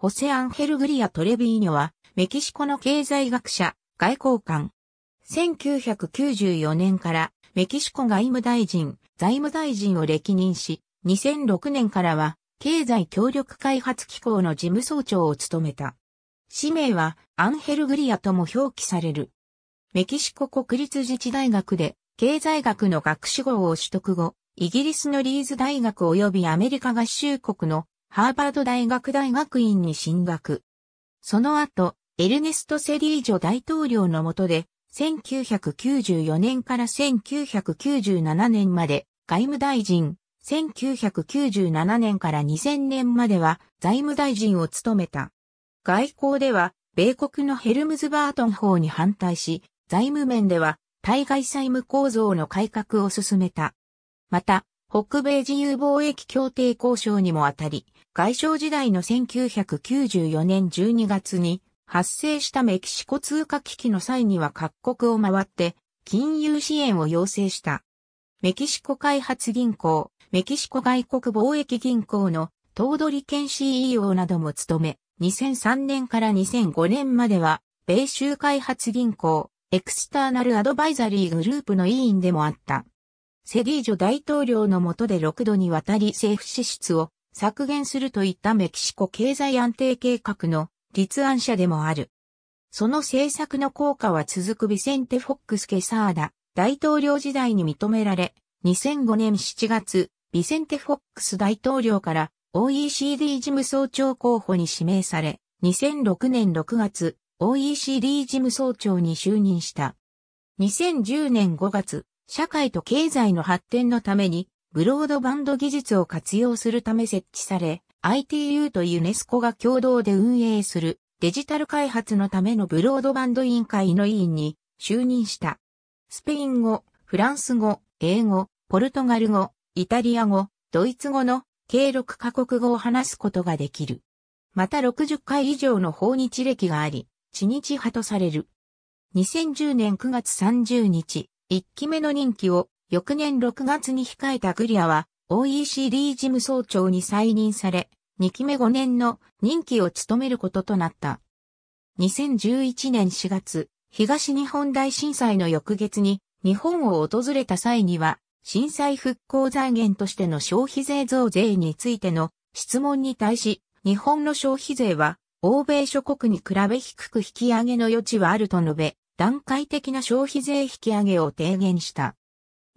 ホセ・アンヘル・グリア・トレビーニョは、メキシコの経済学者、外交官。1994年からメキシコ外務大臣、財務大臣を歴任し、2006年からは経済協力開発機構の事務総長を務めた。氏名はアンヘル・グリアとも表記される。メキシコ国立自治大学で経済学の学士号を取得後、イギリスのリーズ大学及びアメリカ合衆国のハーバード大学大学院に進学。その後、エルネスト・セリージョ大統領の下で、1994年から1997年まで外務大臣、1997年から2000年までは財務大臣を務めた。外交では、米国のヘルムズ・バートン法に反対し、財務面では、対外債務構造の改革を進めた。また、北米自由貿易協定交渉にもあたり、外相時代の1994年12月に発生したメキシコ通貨危機の際には各国を回って金融支援を要請した。メキシコ開発銀行、メキシコ外国貿易銀行の東取県 CEO なども務め、2003年から2005年までは、米州開発銀行、エクスターナルアドバイザリーグループの委員でもあった。セディージョ大統領の下で6度にわたり政府支出を削減するといったメキシコ経済安定計画の立案者でもある。その政策の効果は続くビセンテ・フォックス・ケサーダ大統領時代に認められ、2005年7月、ビセンテ・フォックス大統領から OECD 事務総長候補に指名され、2006年6月、OECD 事務総長に就任した。2010年5月、社会と経済の発展のために、ブロードバンド技術を活用するため設置され、ITU とユネスコが共同で運営するデジタル開発のためのブロードバンド委員会の委員に就任した。スペイン語、フランス語、英語、ポルトガル語、イタリア語、ドイツ語の計6カ国語を話すことができる。また60回以上の訪日歴があり、地日派とされる。2010年9月30日、1期目の任期を翌年6月に控えたグリアは OECD 事務総長に再任され、2期目5年の任期を務めることとなった。2011年4月、東日本大震災の翌月に日本を訪れた際には、震災復興財源としての消費税増税についての質問に対し、日本の消費税は欧米諸国に比べ低く引き上げの余地はあると述べ、段階的な消費税引き上げを提言した。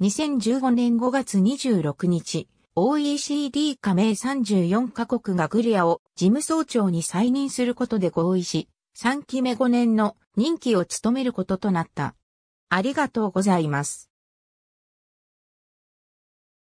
2015年5月26日、OECD 加盟34カ国がグリアを事務総長に再任することで合意し、3期目5年の任期を務めることとなった。ありがとうございます。